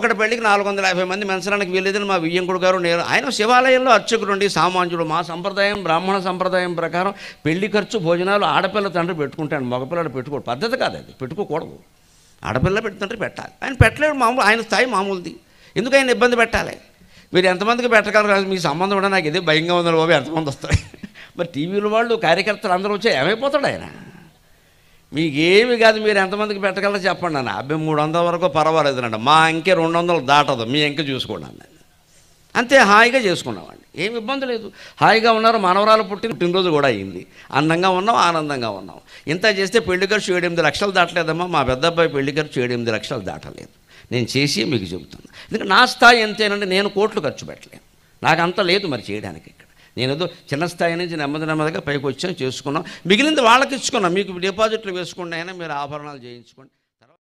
ఒకటి పెళ్లికి నాలుగు వందల యాభై మంది మెన్సరానికి వీలేదని మా వియ్యంకుడు గారు నేను ఆయన శివాలయంలో అర్చకుడు సామాన్యుడు మా సంప్రదాయం బ్రాహ్మణ సంప్రదాయం ప్రకారం పెళ్లి ఖర్చు భోజనాలు ఆడపిల్ల తండ్రి పెట్టుకుంటాను మగపిల్లడు పెట్టుకో పద్ధతి కాదు అది పెట్టుకోకూడదు ఆడపిల్ల పెడుతుంటే పెట్టాలి ఆయన పెట్టలేడు మామూలు ఆయన స్థాయి మామూలుది ఎందుకు ఆయన ఇబ్బంది పెట్టాలి మీరు ఎంతమందికి పెట్టగలరు మీ సంబంధం కూడా నాకు ఇదే భయంగా ఉందని బాబు ఎంతమంది వస్తాయి మరి టీవీలో వాళ్ళు కార్యకర్తలు అందరూ వచ్చే ఏమైపోతాడు ఆయన మీకేమి కాదు మీరు ఎంతమందికి పెట్టగలరో చెప్పండి అన్న అబ్బాయి మూడు వందల వరకు పర్వాలేదు అండి మా ఇంకే రెండు వందలు దాటదు మీ ఇంక చూసుకోండి అన్న అంతే హాయిగా చేసుకున్నామండి ఏమి ఇబ్బంది లేదు హాయిగా ఉన్నారు మనవరాలు పుట్టిన పుట్టినరోజు కూడా అయింది అందంగా ఉన్నాం ఆనందంగా ఉన్నాం ఇంత చేస్తే పెళ్లి ఖర్చు ఏడెనిమిది లక్షలు దాటలేదమ్మా మా పెద్ద అబ్బాయి పెళ్లి ఖర్చు ఏడెనిమిది లక్షలు దాటలేదు నేను చేసి మీకు చెబుతున్నాను ఎందుకంటే నా స్థాయి ఎంతేనండి నేను కోట్లు ఖర్చు పెట్టలేను నాకు అంత లేదు మరి చేయడానికి ఇక్కడ నేను ఏదో చిన్న స్థాయి నుంచి నెమ్మది నెమ్మదిగా పైకి వచ్చాను చేసుకున్నాం మిగిలింది వాళ్ళకి ఇచ్చుకున్నాం మీకు డిపాజిట్లు వేసుకుంటే అయినా మీరు ఆభరణాలు చేయించుకోండి